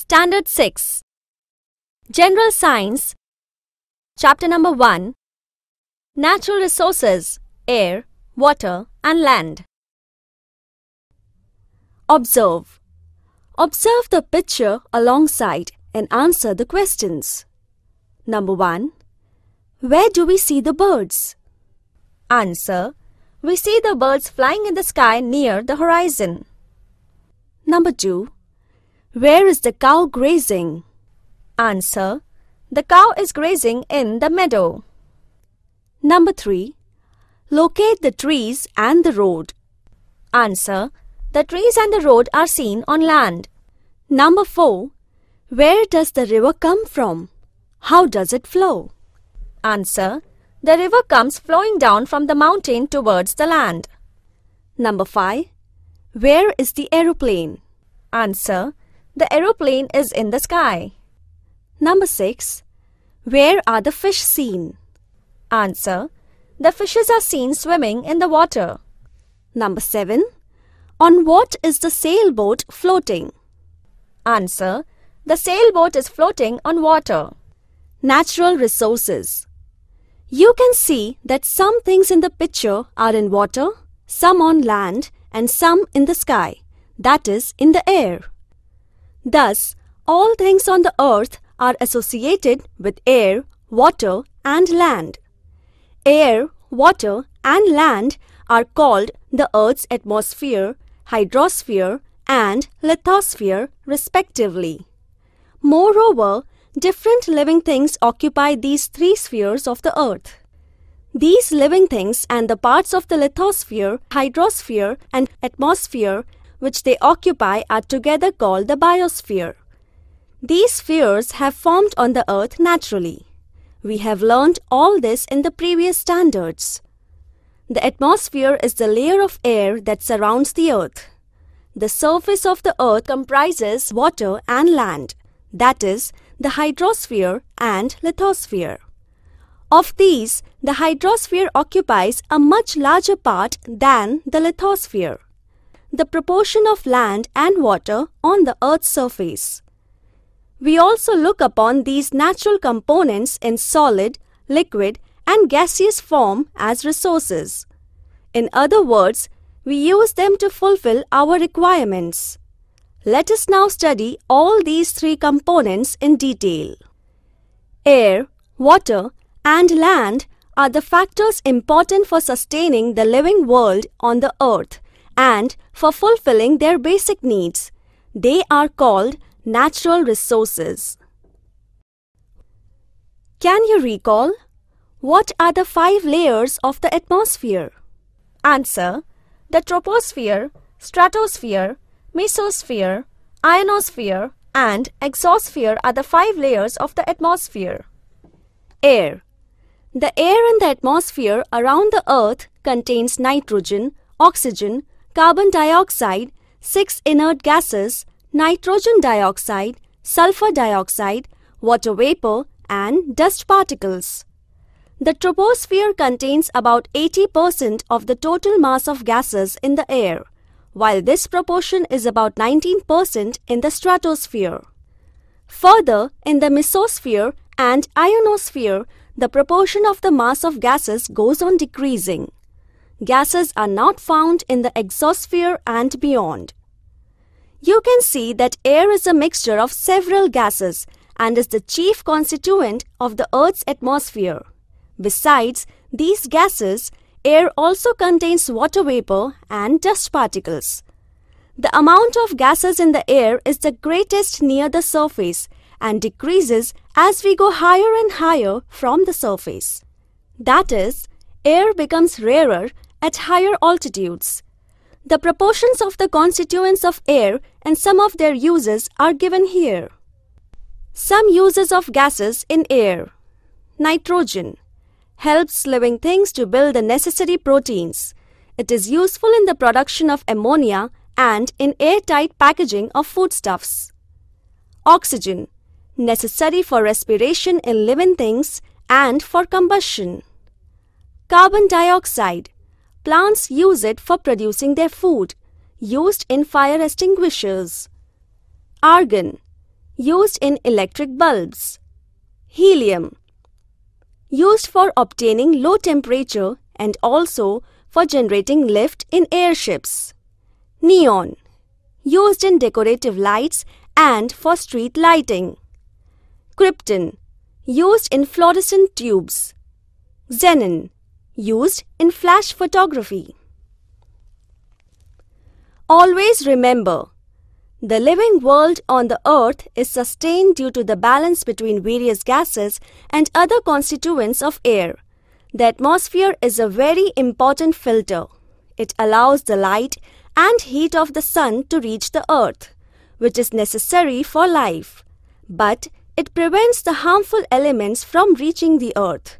Standard 6 General Science Chapter number 1 Natural Resources Air, Water and Land Observe Observe the picture alongside and answer the questions. Number 1 Where do we see the birds? Answer We see the birds flying in the sky near the horizon. Number 2 where is the cow grazing? Answer. The cow is grazing in the meadow. Number 3. Locate the trees and the road. Answer. The trees and the road are seen on land. Number 4. Where does the river come from? How does it flow? Answer. The river comes flowing down from the mountain towards the land. Number 5. Where is the aeroplane? Answer. The aeroplane is in the sky. Number 6. Where are the fish seen? Answer. The fishes are seen swimming in the water. Number 7. On what is the sailboat floating? Answer. The sailboat is floating on water. Natural resources. You can see that some things in the picture are in water, some on land, and some in the sky, that is, in the air. Thus, all things on the earth are associated with air, water, and land. Air, water, and land are called the Earth's atmosphere, hydrosphere, and lithosphere, respectively. Moreover, different living things occupy these three spheres of the Earth. These living things and the parts of the lithosphere, hydrosphere, and atmosphere which they occupy are together called the biosphere. These spheres have formed on the earth naturally. We have learned all this in the previous standards. The atmosphere is the layer of air that surrounds the earth. The surface of the earth comprises water and land, that is, the hydrosphere and lithosphere. Of these, the hydrosphere occupies a much larger part than the lithosphere the proportion of land and water on the Earth's surface. We also look upon these natural components in solid, liquid, and gaseous form as resources. In other words, we use them to fulfill our requirements. Let us now study all these three components in detail. Air, water, and land are the factors important for sustaining the living world on the earth and for fulfilling their basic needs. They are called natural resources. Can you recall? What are the five layers of the atmosphere? Answer. The troposphere, stratosphere, mesosphere, ionosphere and exosphere are the five layers of the atmosphere. Air. The air in the atmosphere around the earth contains nitrogen, oxygen, carbon dioxide, 6 inert gases, nitrogen dioxide, sulfur dioxide, water vapor and dust particles. The troposphere contains about 80% of the total mass of gases in the air, while this proportion is about 19% in the stratosphere. Further, in the mesosphere and ionosphere, the proportion of the mass of gases goes on decreasing gases are not found in the exosphere and beyond. You can see that air is a mixture of several gases and is the chief constituent of the Earth's atmosphere. Besides these gases, air also contains water vapor and dust particles. The amount of gases in the air is the greatest near the surface and decreases as we go higher and higher from the surface. That is, air becomes rarer at higher altitudes. The proportions of the constituents of air and some of their uses are given here. Some uses of gases in air. Nitrogen helps living things to build the necessary proteins. It is useful in the production of ammonia and in airtight packaging of foodstuffs. Oxygen necessary for respiration in living things and for combustion. Carbon dioxide Plants use it for producing their food, used in fire extinguishers. Argon, used in electric bulbs. Helium, used for obtaining low temperature and also for generating lift in airships. Neon, used in decorative lights and for street lighting. Krypton, used in fluorescent tubes. Xenon, used in flash photography. Always remember, the living world on the Earth is sustained due to the balance between various gases and other constituents of air. The atmosphere is a very important filter. It allows the light and heat of the sun to reach the Earth, which is necessary for life. But it prevents the harmful elements from reaching the Earth.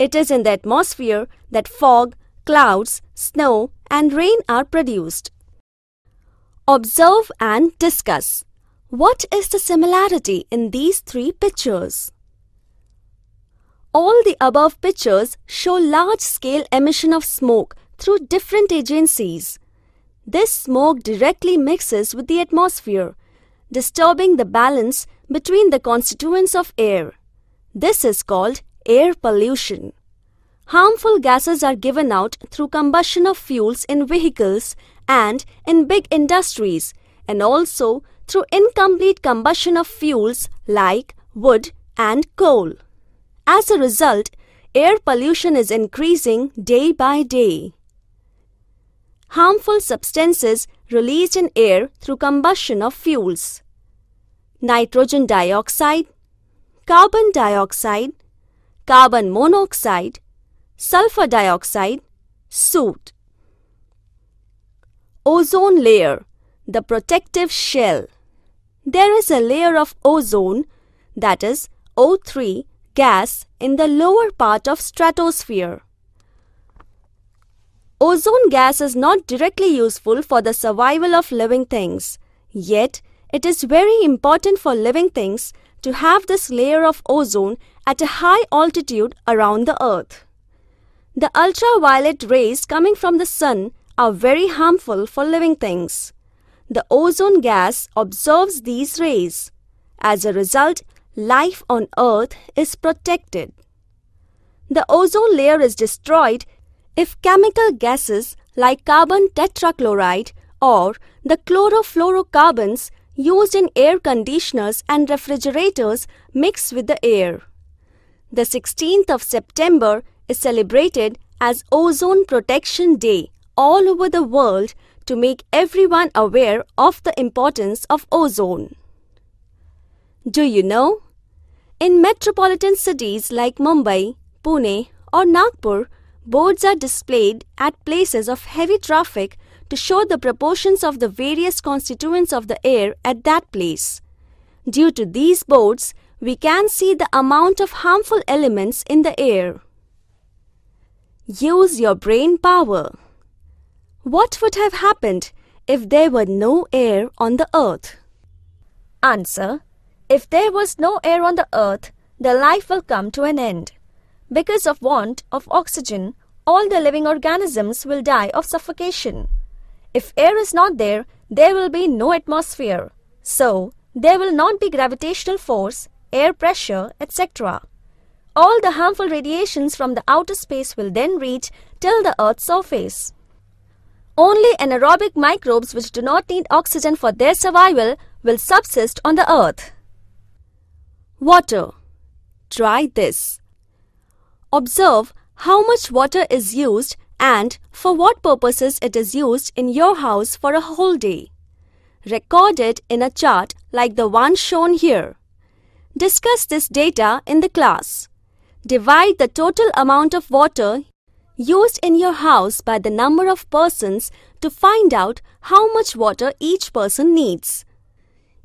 It is in the atmosphere that fog, clouds, snow, and rain are produced. Observe and discuss. What is the similarity in these three pictures? All the above pictures show large scale emission of smoke through different agencies. This smoke directly mixes with the atmosphere, disturbing the balance between the constituents of air. This is called air pollution. Harmful gases are given out through combustion of fuels in vehicles and in big industries and also through incomplete combustion of fuels like wood and coal. As a result, air pollution is increasing day by day. Harmful substances released in air through combustion of fuels. Nitrogen dioxide, carbon dioxide, carbon monoxide, sulfur dioxide, soot. Ozone layer, the protective shell. There is a layer of ozone, that is O3 gas in the lower part of stratosphere. Ozone gas is not directly useful for the survival of living things. Yet, it is very important for living things to have this layer of ozone at a high altitude around the Earth. The ultraviolet rays coming from the sun are very harmful for living things. The ozone gas absorbs these rays. As a result, life on Earth is protected. The ozone layer is destroyed if chemical gases like carbon tetrachloride or the chlorofluorocarbons used in air conditioners and refrigerators mix with the air the 16th of September is celebrated as Ozone Protection Day all over the world to make everyone aware of the importance of ozone. Do you know? In metropolitan cities like Mumbai, Pune, or Nagpur, boards are displayed at places of heavy traffic to show the proportions of the various constituents of the air at that place. Due to these boards, we can see the amount of harmful elements in the air. Use your brain power. What would have happened if there were no air on the earth? Answer If there was no air on the earth, the life will come to an end. Because of want of oxygen, all the living organisms will die of suffocation. If air is not there, there will be no atmosphere. So, there will not be gravitational force air pressure, etc. All the harmful radiations from the outer space will then reach till the Earth's surface. Only anaerobic microbes which do not need oxygen for their survival will subsist on the Earth. Water. Try this. Observe how much water is used and for what purposes it is used in your house for a whole day. Record it in a chart like the one shown here. Discuss this data in the class. Divide the total amount of water used in your house by the number of persons to find out how much water each person needs.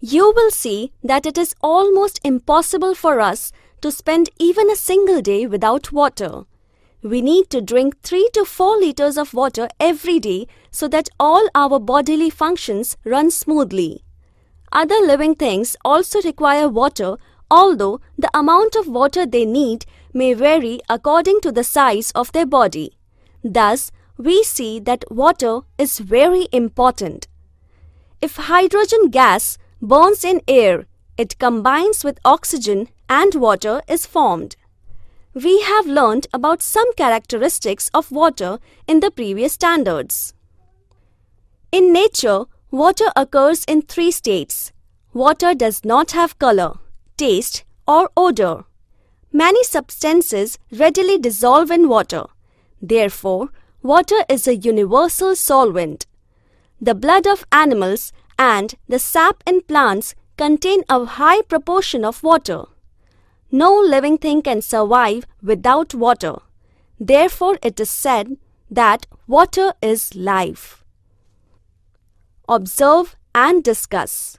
You will see that it is almost impossible for us to spend even a single day without water. We need to drink 3 to 4 liters of water every day so that all our bodily functions run smoothly. Other living things also require water although the amount of water they need may vary according to the size of their body. Thus, we see that water is very important. If hydrogen gas burns in air, it combines with oxygen and water is formed. We have learned about some characteristics of water in the previous standards. In nature, water occurs in three states. Water does not have color taste, or odor. Many substances readily dissolve in water. Therefore, water is a universal solvent. The blood of animals and the sap in plants contain a high proportion of water. No living thing can survive without water. Therefore, it is said that water is life. Observe and discuss.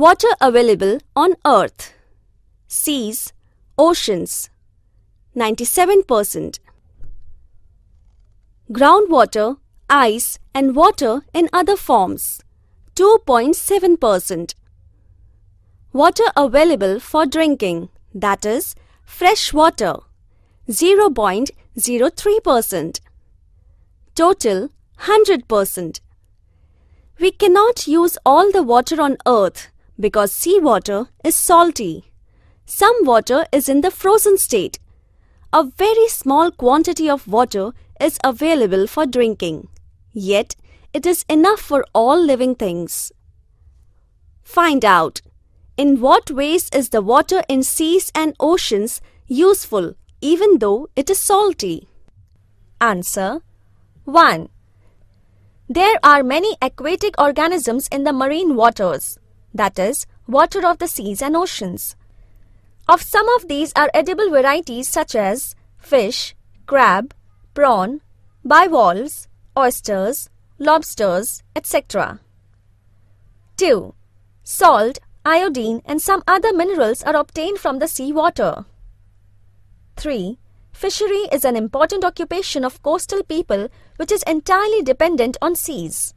Water available on Earth. Seas, oceans, 97%. Groundwater, ice and water in other forms, 2.7%. Water available for drinking, that is, fresh water, 0.03%. Total, 100%. We cannot use all the water on earth because seawater is salty. Some water is in the frozen state. A very small quantity of water is available for drinking. Yet, it is enough for all living things. Find out in what ways is the water in seas and oceans useful even though it is salty? Answer 1. There are many aquatic organisms in the marine waters that is, water of the seas and oceans. Of some of these are edible varieties such as fish, crab, prawn, bivalves, oysters, lobsters, etc. 2. Salt, iodine and some other minerals are obtained from the sea water. 3. Fishery is an important occupation of coastal people which is entirely dependent on seas.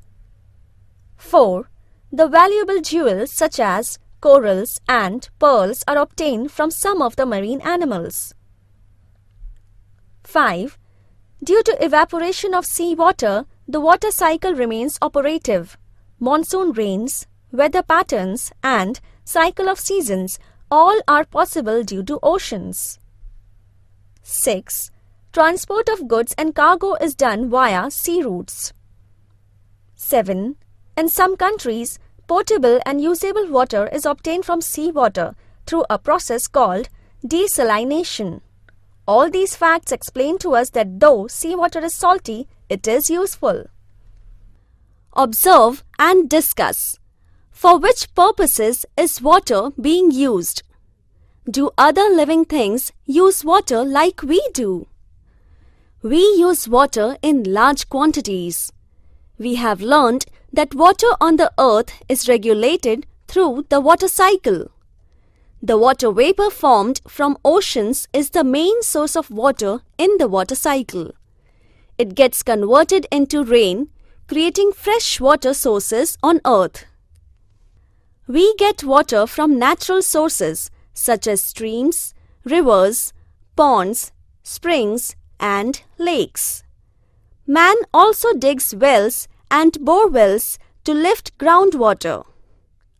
4. The valuable jewels such as corals and pearls are obtained from some of the marine animals. 5. Due to evaporation of seawater, the water cycle remains operative. Monsoon rains, weather patterns and cycle of seasons all are possible due to oceans. 6. Transport of goods and cargo is done via sea routes. 7. In some countries, potable and usable water is obtained from seawater through a process called desalination. All these facts explain to us that though seawater is salty, it is useful. Observe and discuss. For which purposes is water being used? Do other living things use water like we do? We use water in large quantities. We have learned that water on the earth is regulated through the water cycle. The water vapor formed from oceans is the main source of water in the water cycle. It gets converted into rain, creating fresh water sources on earth. We get water from natural sources such as streams, rivers, ponds, springs and lakes. Man also digs wells and borewells to lift groundwater.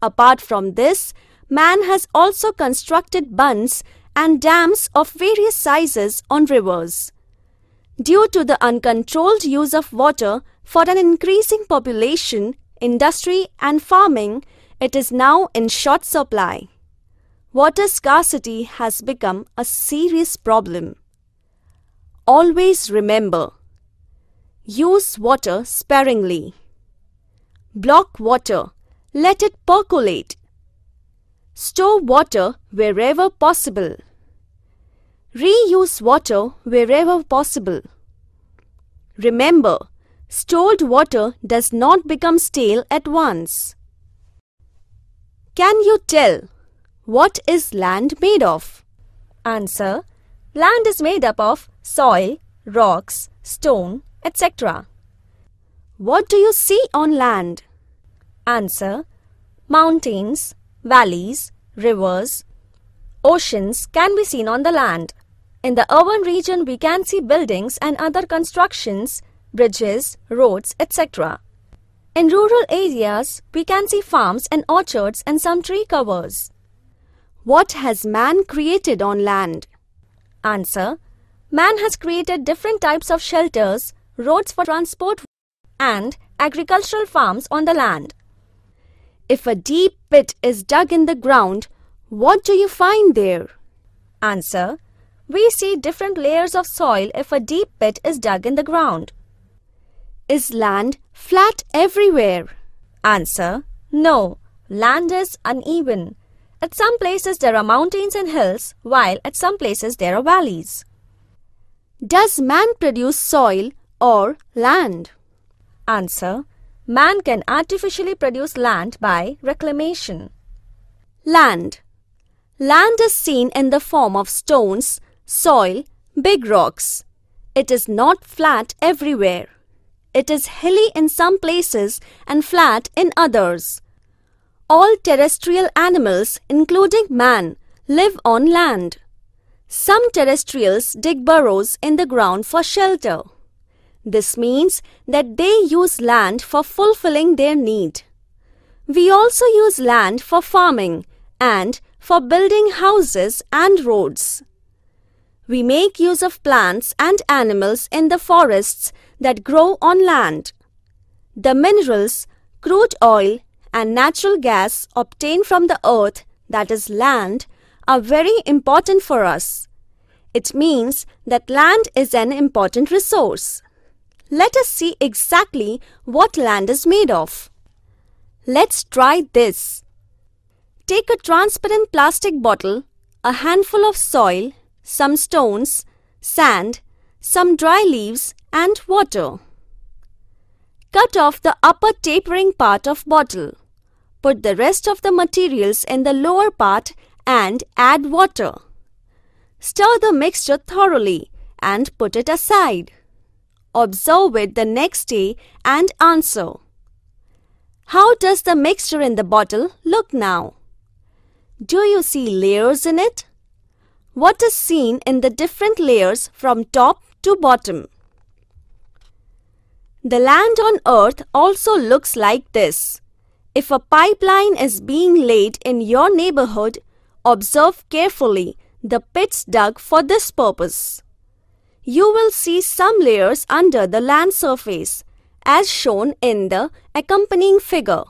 Apart from this, man has also constructed bunds and dams of various sizes on rivers. Due to the uncontrolled use of water for an increasing population, industry and farming, it is now in short supply. Water scarcity has become a serious problem. Always remember, Use water sparingly. Block water. Let it percolate. Store water wherever possible. Reuse water wherever possible. Remember, stored water does not become stale at once. Can you tell what is land made of? Answer Land is made up of soil, rocks, stone, etc. What do you see on land? Answer Mountains, valleys, rivers, oceans can be seen on the land. In the urban region, we can see buildings and other constructions, bridges, roads, etc. In rural areas, we can see farms and orchards and some tree covers. What has man created on land? Answer Man has created different types of shelters, roads for transport, and agricultural farms on the land. If a deep pit is dug in the ground, what do you find there? Answer. We see different layers of soil if a deep pit is dug in the ground. Is land flat everywhere? Answer. No, land is uneven. At some places there are mountains and hills, while at some places there are valleys. Does man produce soil or land? Answer Man can artificially produce land by reclamation. Land. Land is seen in the form of stones, soil, big rocks. It is not flat everywhere. It is hilly in some places and flat in others. All terrestrial animals, including man, live on land. Some terrestrials dig burrows in the ground for shelter. This means that they use land for fulfilling their need. We also use land for farming and for building houses and roads. We make use of plants and animals in the forests that grow on land. The minerals, crude oil, and natural gas obtained from the earth, that is, land, are very important for us. It means that land is an important resource let us see exactly what land is made of. Let's try this. Take a transparent plastic bottle, a handful of soil, some stones, sand, some dry leaves and water. Cut off the upper tapering part of bottle. Put the rest of the materials in the lower part and add water. Stir the mixture thoroughly and put it aside. Observe it the next day and answer. How does the mixture in the bottle look now? Do you see layers in it? What is seen in the different layers from top to bottom? The land on earth also looks like this. If a pipeline is being laid in your neighborhood, observe carefully the pits dug for this purpose you will see some layers under the land surface, as shown in the accompanying figure.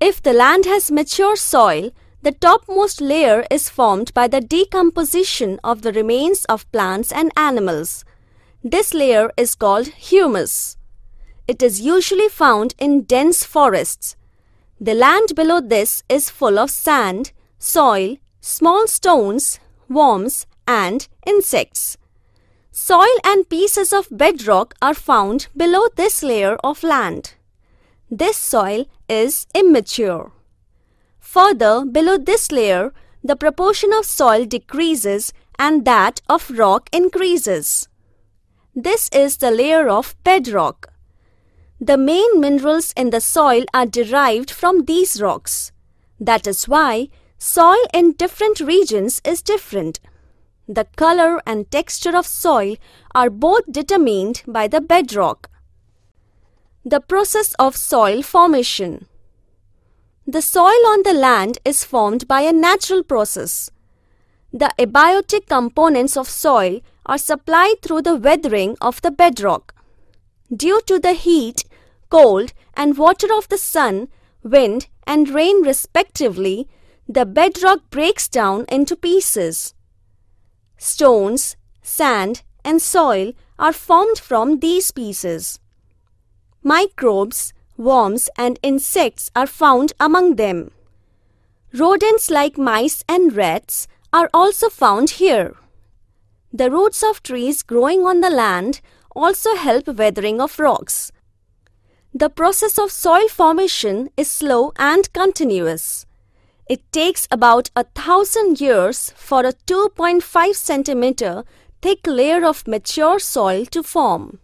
If the land has mature soil, the topmost layer is formed by the decomposition of the remains of plants and animals. This layer is called humus. It is usually found in dense forests. The land below this is full of sand, soil, small stones, worms and insects. Soil and pieces of bedrock are found below this layer of land. This soil is immature. Further, below this layer, the proportion of soil decreases and that of rock increases. This is the layer of bedrock. The main minerals in the soil are derived from these rocks. That is why soil in different regions is different. The color and texture of soil are both determined by the bedrock. The process of soil formation. The soil on the land is formed by a natural process. The abiotic components of soil are supplied through the weathering of the bedrock. Due to the heat, cold, and water of the sun, wind, and rain respectively, the bedrock breaks down into pieces stones, sand, and soil are formed from these pieces. Microbes, worms, and insects are found among them. Rodents like mice and rats are also found here. The roots of trees growing on the land also help weathering of rocks. The process of soil formation is slow and continuous. It takes about a thousand years for a 2.5 centimeter thick layer of mature soil to form.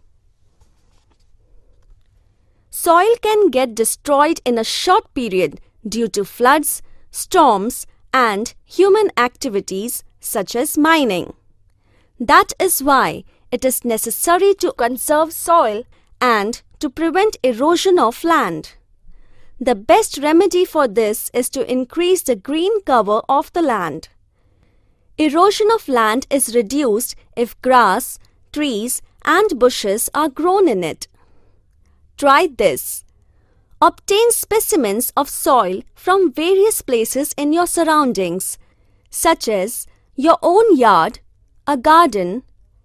Soil can get destroyed in a short period due to floods, storms, and human activities such as mining. That is why it is necessary to conserve soil and to prevent erosion of land. The best remedy for this is to increase the green cover of the land. Erosion of land is reduced if grass, trees, and bushes are grown in it. Try this. Obtain specimens of soil from various places in your surroundings, such as your own yard, a garden,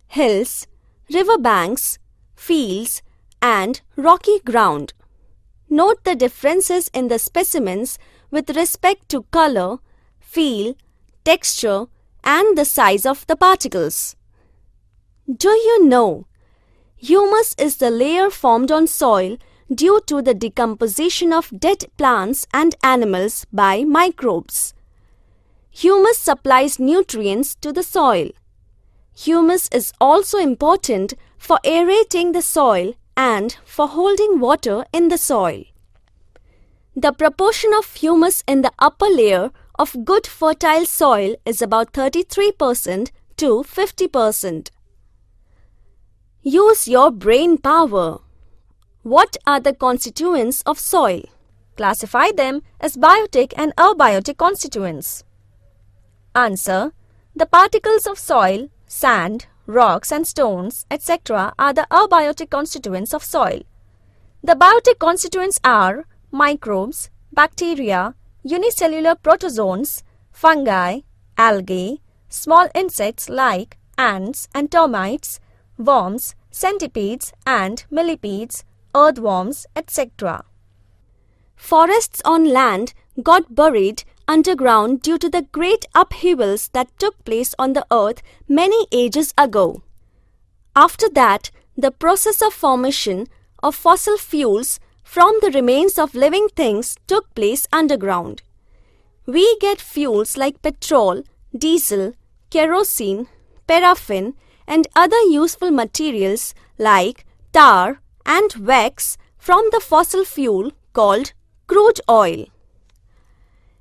hills, river banks, fields, and rocky ground. Note the differences in the specimens with respect to color, feel, texture and the size of the particles. Do you know? Humus is the layer formed on soil due to the decomposition of dead plants and animals by microbes. Humus supplies nutrients to the soil. Humus is also important for aerating the soil and for holding water in the soil. The proportion of humus in the upper layer of good fertile soil is about 33% to 50%. Use your brain power. What are the constituents of soil? Classify them as biotic and abiotic constituents. Answer. The particles of soil, sand, rocks and stones, etc. are the abiotic constituents of soil. The biotic constituents are microbes, bacteria, unicellular protozoans, fungi, algae, small insects like ants and termites, worms, centipedes and millipedes, earthworms, etc. Forests on land got buried underground due to the great upheavals that took place on the earth many ages ago. After that, the process of formation of fossil fuels from the remains of living things took place underground. We get fuels like petrol, diesel, kerosene, paraffin, and other useful materials like tar and wax from the fossil fuel called crude oil.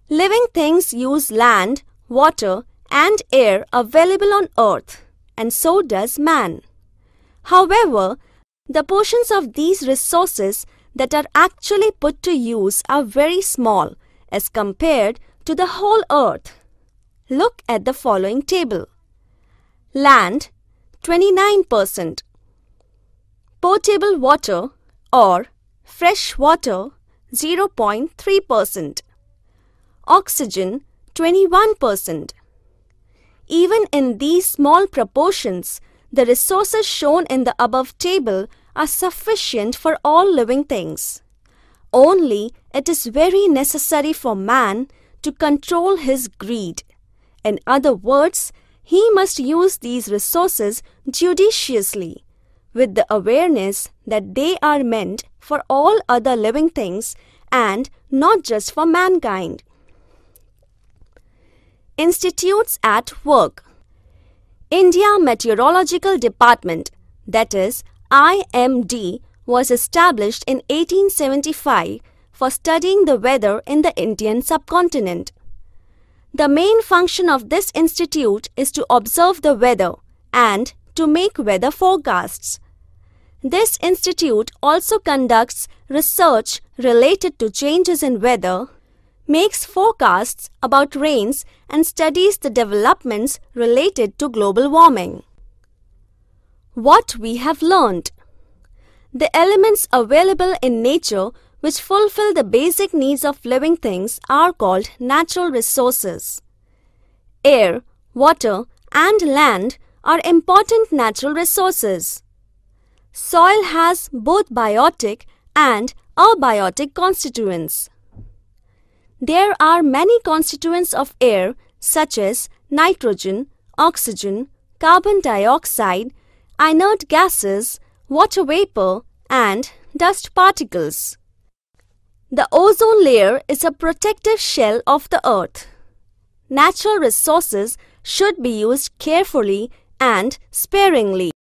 Living things use land, water, and air available on earth, and so does man. However, the portions of these resources that are actually put to use are very small as compared to the whole earth. Look at the following table. Land 29%, potable water or fresh water 0.3%, oxygen 21%. Even in these small proportions, the resources shown in the above table are sufficient for all living things. Only it is very necessary for man to control his greed. In other words, he must use these resources judiciously, with the awareness that they are meant for all other living things and not just for mankind. Institutes at Work India Meteorological Department, that is IMD, was established in 1875 for studying the weather in the Indian subcontinent. The main function of this institute is to observe the weather and to make weather forecasts. This institute also conducts research related to changes in weather makes forecasts about rains and studies the developments related to global warming. What we have learned The elements available in nature which fulfill the basic needs of living things are called natural resources. Air, water, and land are important natural resources. Soil has both biotic and abiotic constituents. There are many constituents of air such as nitrogen, oxygen, carbon dioxide, inert gases, water vapor and dust particles. The ozone layer is a protective shell of the earth. Natural resources should be used carefully and sparingly.